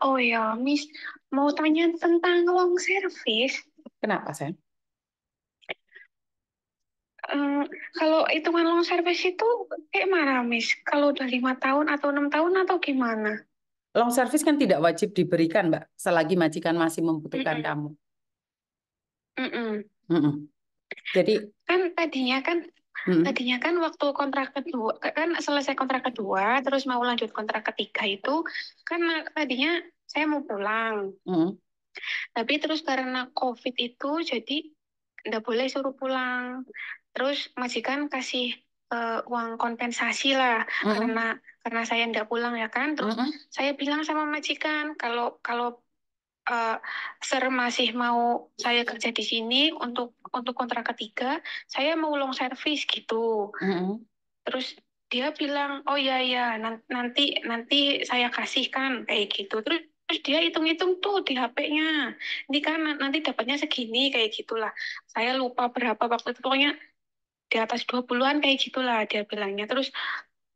Oh ya, Miss, mau tanya tentang long service. Kenapa, sih? Um, kalau hitungan long service itu kayak mana, Miss? Kalau udah lima tahun atau enam tahun atau gimana? Long service kan tidak wajib diberikan, Mbak, selagi majikan masih membutuhkan Mm-mm. kamu. Mm-mm. Mm-mm. Jadi, Kan tadinya kan Hmm. Tadinya kan waktu kontrak kedua kan selesai kontrak kedua terus mau lanjut kontrak ketiga itu kan tadinya saya mau pulang. Hmm. Tapi terus karena COVID itu jadi nggak boleh suruh pulang. Terus majikan kasih uh, uang kompensasi lah hmm. karena karena saya nggak pulang ya kan. Terus hmm. saya bilang sama majikan kalau kalau uh, eh, ser masih mau saya kerja di sini untuk untuk kontrak ketiga saya mau long service gitu mm -hmm. terus dia bilang oh ya ya nanti nanti saya kasihkan kayak gitu terus terus dia hitung-hitung tuh di HP-nya ini kan nanti dapatnya segini kayak gitulah saya lupa berapa waktu itu pokoknya di atas 20-an kayak gitulah dia bilangnya terus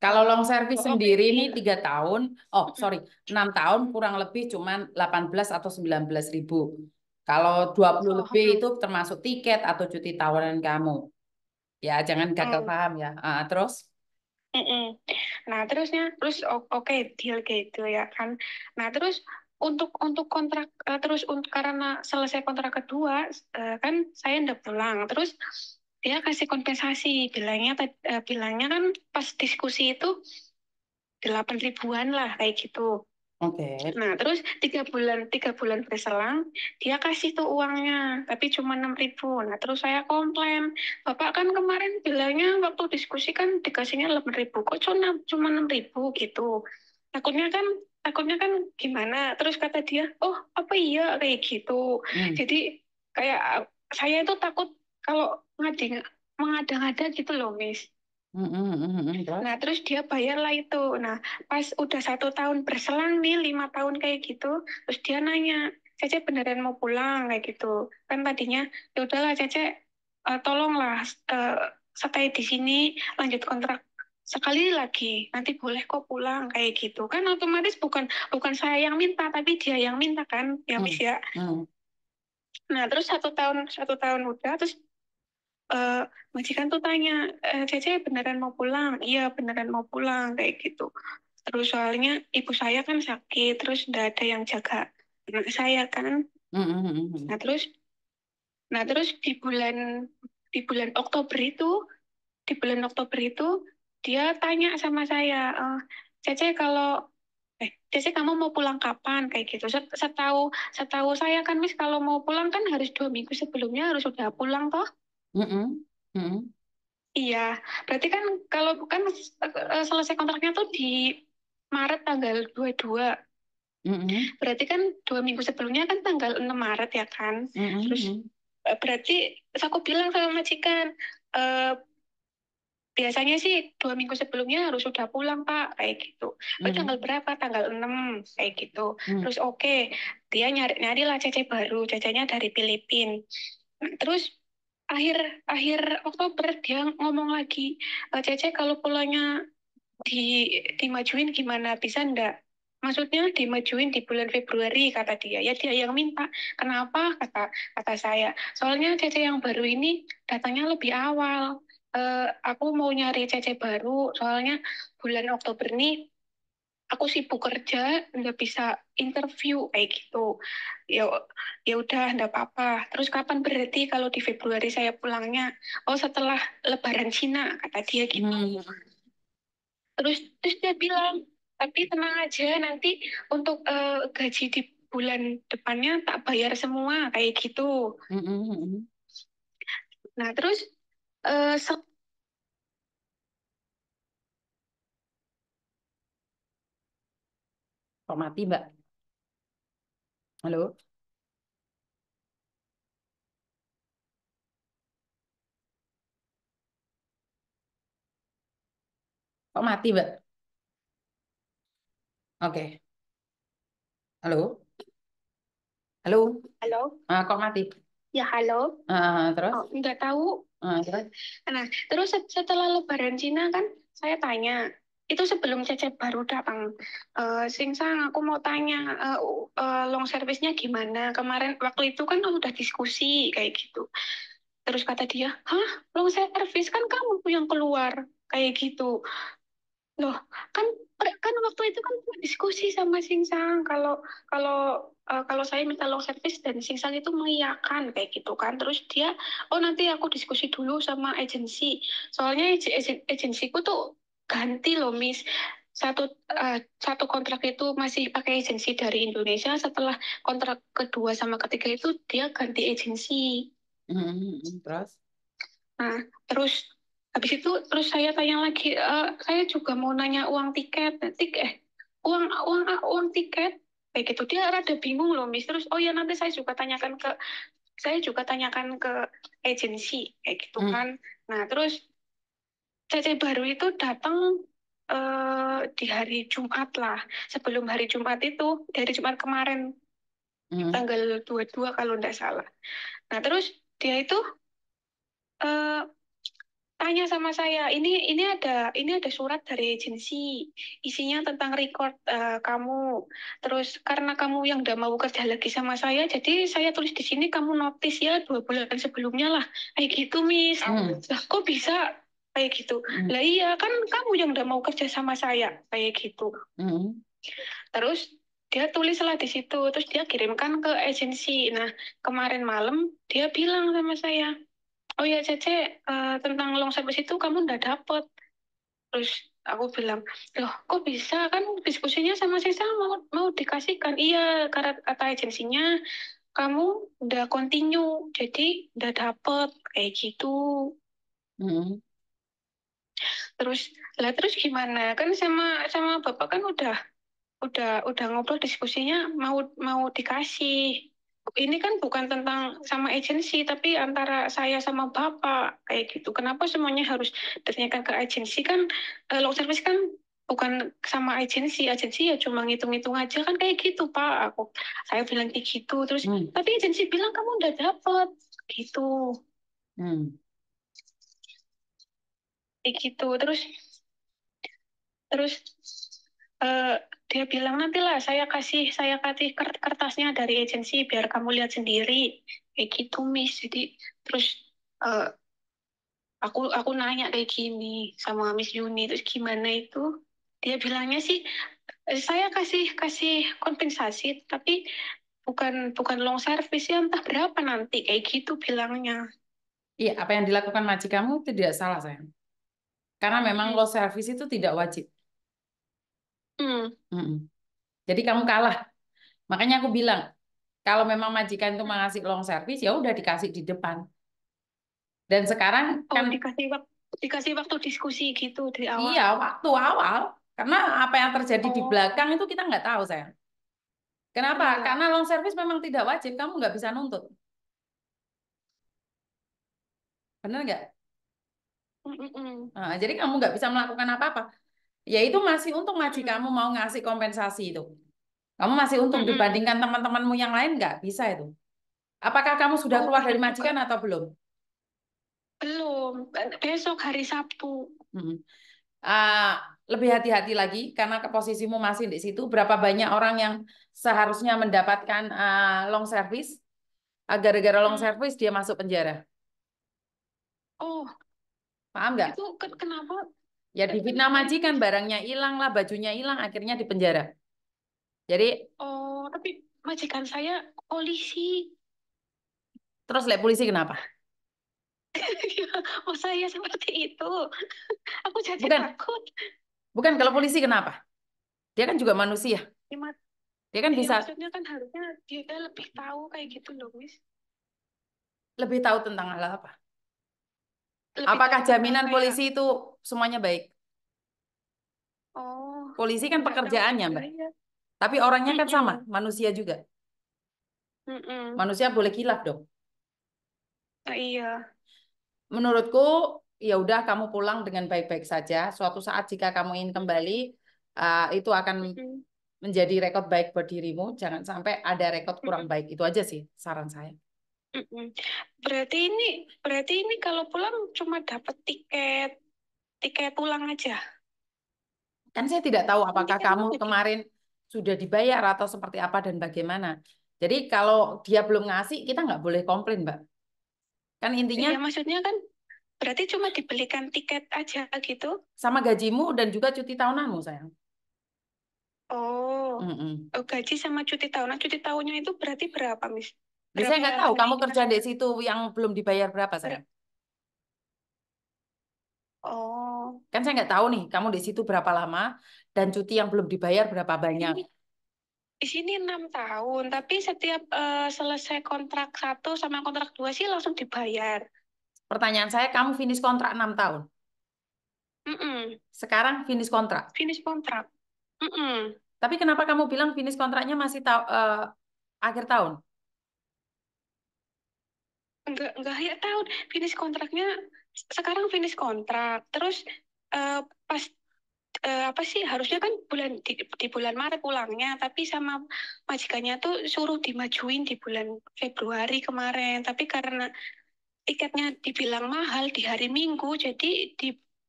kalau long service oh, sendiri ini iya. tiga tahun, oh sorry, enam tahun kurang lebih cuman 18 atau sembilan belas ribu. Kalau 20 oh, lebih itu termasuk tiket atau cuti tawaran kamu. Ya, jangan gagal hmm. paham ya. Uh, terus? Nah, terusnya, terus oke okay, deal gitu ya kan. Nah, terus untuk untuk kontrak eh, terus untuk karena selesai kontrak kedua eh, kan saya udah pulang terus dia kasih kompensasi bilangnya uh, bilangnya kan pas diskusi itu delapan ribuan lah kayak gitu Oke. Okay. Nah terus tiga bulan tiga bulan berselang dia kasih tuh uangnya tapi cuma enam ribu. Nah terus saya komplain bapak kan kemarin bilangnya waktu diskusi kan dikasihnya delapan ribu kok cuma cuma enam ribu gitu. Takutnya kan takutnya kan gimana? Terus kata dia oh apa iya kayak gitu. Hmm. Jadi kayak saya itu takut kalau ngadi mengada-ngada gitu loh mis. Nah terus dia bayar lah itu. Nah pas udah satu tahun berselang nih lima tahun kayak gitu, terus dia nanya, Cece beneran mau pulang kayak gitu. Kan tadinya ya udahlah Cece uh, tolonglah uh, stay di sini lanjut kontrak sekali lagi nanti boleh kok pulang kayak gitu kan otomatis bukan bukan saya yang minta tapi dia yang minta kan ya bisa. Hmm, ya. hmm. Nah terus satu tahun satu tahun udah terus uh, majikan tuh tanya, e, Cece beneran mau pulang? Iya beneran mau pulang kayak gitu. Terus soalnya ibu saya kan sakit, terus nggak ada yang jaga anak saya kan. Hmm, hmm, hmm, nah terus, nah terus di bulan di bulan Oktober itu, di bulan Oktober itu dia tanya sama saya, uh, Cece kalau eh Cece kamu mau pulang kapan kayak gitu setahu setahu saya kan mis kalau mau pulang kan harus dua minggu sebelumnya harus sudah pulang toh Mm -mm. Iya, berarti kan kalau bukan eh, selesai kontraknya tuh di Maret tanggal 22. -hmm. Berarti kan dua minggu sebelumnya kan tanggal 6 Maret ya kan, -hmm. terus, eh, berarti aku bilang sama majikan, e, eh, "Biasanya sih dua minggu sebelumnya harus sudah pulang, Pak," kayak gitu. "Oh, tanggal berapa?" "Tanggal 6," kayak gitu. -hmm. Terus, oke, dia nyari nyarilah cece baru, cecenya dari Filipina. Terus akhir akhir Oktober dia ngomong lagi e, Cece kalau pulangnya di dimajuin gimana bisa ndak maksudnya dimajuin di bulan Februari kata dia ya dia yang minta kenapa kata kata saya soalnya Cece yang baru ini datangnya lebih awal e, aku mau nyari Cece baru soalnya bulan Oktober nih aku sibuk kerja nggak bisa interview kayak gitu ya ya udah nggak apa-apa terus kapan berarti kalau di Februari saya pulangnya oh setelah Lebaran Cina kata dia gitu hmm. terus terus dia bilang tapi tenang aja nanti untuk uh, gaji di bulan depannya tak bayar semua kayak gitu hmm. hmm, hmm, hmm. nah terus uh, kok mati mbak halo kok mati mbak oke halo halo halo ah, kok mati ya halo ah, terus oh, enggak tahu ah, terus nah terus setelah lebaran Cina kan saya tanya itu sebelum Cecep baru datang. Uh, sang aku mau tanya uh, uh, long service-nya gimana? Kemarin waktu itu kan udah diskusi kayak gitu. Terus kata dia, hah long service kan kamu yang keluar kayak gitu. Loh, kan kan waktu itu kan diskusi sama sing sang kalau kalau uh, kalau saya minta long service dan sing sang itu mengiyakan kayak gitu kan. Terus dia, oh nanti aku diskusi dulu sama agensi. Soalnya agensiku tuh ganti loh Miss satu uh, satu kontrak itu masih pakai agensi dari Indonesia setelah kontrak kedua sama ketiga itu dia ganti agensi mm-hmm. terus nah terus habis itu terus saya tanya lagi uh, saya juga mau nanya uang tiket nah, tiket eh uang uang uang tiket kayak gitu dia rada bingung loh mis terus oh ya nanti saya juga tanyakan ke saya juga tanyakan ke agensi kayak gitu mm. kan nah terus CC baru itu datang uh, di hari Jumat lah. Sebelum hari Jumat itu, dari Jumat kemarin hmm. tanggal 22 kalau tidak salah. Nah, terus dia itu eh, tanya sama saya, ini ini ada ini ada surat dari agensi. Isinya tentang record uh, kamu. Terus karena kamu yang udah mau kerja lagi sama saya, jadi saya tulis di sini kamu notis ya dua bulan sebelumnya lah. Kayak gitu, Miss. Hmm. Lah, kok bisa kayak gitu mm. lah iya kan kamu yang udah mau kerja sama saya kayak gitu mm. terus dia tulislah di situ terus dia kirimkan ke agensi nah kemarin malam dia bilang sama saya oh ya Cece uh, tentang long service itu kamu udah dapet terus aku bilang loh kok bisa kan diskusinya sama sisa mau mau dikasihkan iya karena kata agensinya kamu udah continue jadi udah dapet kayak gitu mm terus lah terus gimana kan sama sama bapak kan udah udah udah ngobrol diskusinya mau mau dikasih ini kan bukan tentang sama agensi tapi antara saya sama bapak kayak gitu kenapa semuanya harus ditanyakan ke agensi kan uh, long service kan bukan sama agensi agensi ya cuma ngitung-ngitung aja kan kayak gitu pak aku saya bilang kayak gitu terus hmm. tapi agensi bilang kamu udah dapet gitu hmm kayak gitu terus terus uh, dia bilang nanti lah saya kasih saya kasih kertasnya dari agensi biar kamu lihat sendiri kayak gitu miss jadi terus uh, aku aku nanya kayak gini sama Miss Yuni terus gimana itu dia bilangnya sih eh, saya kasih kasih kompensasi tapi bukan bukan long service ya entah berapa nanti kayak gitu bilangnya. Iya, apa yang dilakukan majikanmu tidak salah sayang. Karena ah, memang hmm. service itu tidak wajib. Hmm. Hmm. Jadi kamu kalah. Makanya aku bilang, kalau memang majikan itu hmm. mengasih long service, ya udah dikasih di depan. Dan sekarang oh, kan dikasih waktu dikasih waktu diskusi gitu di awal. Iya, waktu awal. Karena apa yang terjadi oh. di belakang itu kita nggak tahu, saya. Kenapa? Iya. Karena long service memang tidak wajib, kamu nggak bisa nuntut. Benar nggak? Nah, jadi kamu nggak bisa melakukan apa-apa. Ya itu masih untung maji kamu mau ngasih kompensasi itu. Kamu masih untung dibandingkan teman-temanmu yang lain nggak bisa itu. Apakah kamu sudah oh, keluar dari iya, majikan atau belum? Belum. Besok hari Sabtu. Uh, lebih hati-hati lagi karena ke posisimu masih di situ. Berapa banyak orang yang seharusnya mendapatkan uh, long service, ah, gara-gara long mm. service dia masuk penjara. Oh, Paham nggak? Itu kenapa? Ya di fitnah majikan, barangnya hilang lah, bajunya hilang, akhirnya di penjara Jadi Oh, tapi majikan saya polisi. Terus lihat polisi kenapa? oh saya seperti itu. Aku jadi Bukan. takut. Bukan kalau polisi kenapa? Dia kan juga manusia. Ya, dia kan ya, bisa. Maksudnya kan harusnya dia lebih tahu kayak gitu loh, Miss. Lebih tahu tentang hal apa? Lebih Apakah jaminan polisi itu semuanya baik? Oh. Polisi kan iya, pekerjaannya, Mbak. Tapi orangnya kan sama, manusia juga. Manusia boleh kilaf dong. Oh, iya. Menurutku ya udah kamu pulang dengan baik-baik saja. Suatu saat jika kamu ingin kembali, uh, itu akan menjadi rekod baik buat dirimu. Jangan sampai ada rekod kurang baik. Itu aja sih saran saya. Berarti ini berarti ini kalau pulang cuma dapat tiket tiket pulang aja. Kan saya tidak tahu apakah tiket kamu kemarin sudah dibayar atau seperti apa dan bagaimana. Jadi kalau dia belum ngasih kita nggak boleh komplain, Mbak. Kan intinya Iya, maksudnya kan berarti cuma dibelikan tiket aja gitu. Sama gajimu dan juga cuti tahunanmu, sayang. Oh. Mm -mm. Gaji sama cuti tahunan. Cuti tahunnya itu berarti berapa, Miss? Berapa saya nggak tahu kamu kerja di situ yang belum dibayar berapa saya. Oh. Kan saya nggak tahu nih kamu di situ berapa lama dan cuti yang belum dibayar berapa banyak. Di sini enam tahun, tapi setiap uh, selesai kontrak satu sama kontrak dua sih langsung dibayar. Pertanyaan saya, kamu finish kontrak enam tahun. Mm -mm. Sekarang finish kontrak. Finish kontrak. Mm -mm. Tapi kenapa kamu bilang finish kontraknya masih ta uh, eh, akhir tahun? nggak nggak ya tahun finish kontraknya sekarang finish kontrak terus uh, pas uh, apa sih harusnya kan bulan di, di bulan Maret pulangnya tapi sama majikannya tuh suruh dimajuin di bulan Februari kemarin tapi karena tiketnya dibilang mahal di hari Minggu jadi di,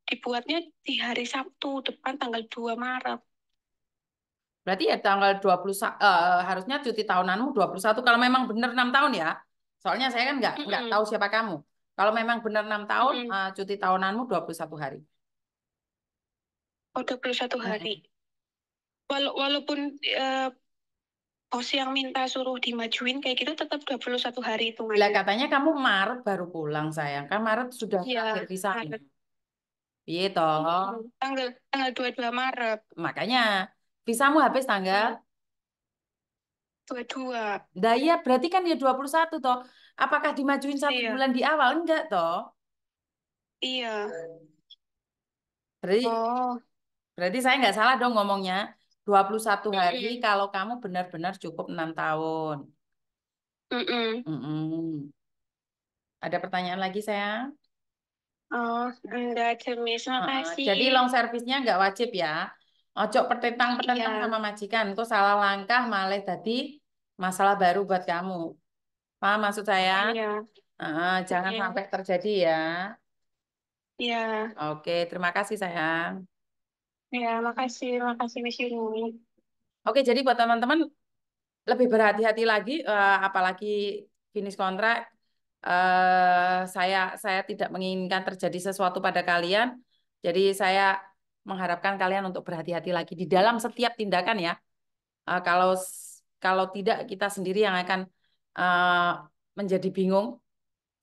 dibuatnya di hari Sabtu depan tanggal 2 Maret Berarti ya tanggal 20 uh, eh, harusnya cuti tahunanmu 21 kalau memang benar 6 tahun ya. Soalnya saya kan nggak nggak mm -hmm. tahu siapa kamu. Kalau memang benar enam tahun, mm -hmm. uh, cuti tahunanmu 21 hari. Oh, 21 hari. Mm -hmm. hari walaupun uh, bos yang minta suruh dimajuin kayak gitu tetap 21 hari itu. Lah katanya kamu Maret baru pulang sayang. Kan Maret sudah ya, akhir visa. Iya toh. Tanggal tanggal 22 Maret. Makanya bisa visamu habis tanggal iya. 22. dua iya berarti kan ya 21 toh. Apakah dimajuin satu iya. bulan di awal? Enggak toh. Iya. Berarti, oh. berarti saya enggak salah dong ngomongnya. 21 hari mm -mm. kalau kamu benar-benar cukup 6 tahun. Mm -mm. Mm -mm. Ada pertanyaan lagi saya Oh, enggak, terima ah, kasih. Jadi long service-nya enggak wajib ya. Ojo pertentang-pertentang iya. sama majikan itu salah langkah malah tadi masalah baru buat kamu. Paham maksud saya? Iya. Uh, jangan iya. sampai terjadi ya. Iya. Oke, terima kasih sayang. Iya, makasih, makasih Miss Yuni. Oke, jadi buat teman-teman lebih berhati-hati lagi, uh, apalagi finish kontrak. Uh, saya saya tidak menginginkan terjadi sesuatu pada kalian. Jadi saya mengharapkan kalian untuk berhati-hati lagi di dalam setiap tindakan ya. Uh, kalau kalau tidak kita sendiri yang akan uh, menjadi bingung.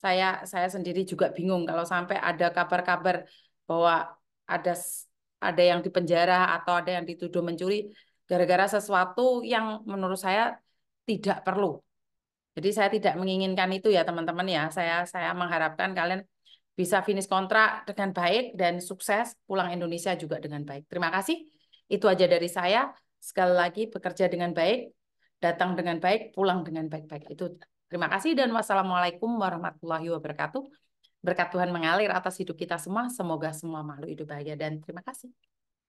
Saya saya sendiri juga bingung kalau sampai ada kabar-kabar bahwa ada ada yang dipenjara atau ada yang dituduh mencuri gara-gara sesuatu yang menurut saya tidak perlu. Jadi saya tidak menginginkan itu ya teman-teman ya. Saya saya mengharapkan kalian bisa finish kontrak dengan baik dan sukses pulang Indonesia juga dengan baik. Terima kasih. Itu aja dari saya. Sekali lagi bekerja dengan baik, datang dengan baik, pulang dengan baik-baik. Itu terima kasih dan wassalamualaikum warahmatullahi wabarakatuh. Berkat Tuhan mengalir atas hidup kita semua. Semoga semua makhluk hidup bahagia dan terima kasih.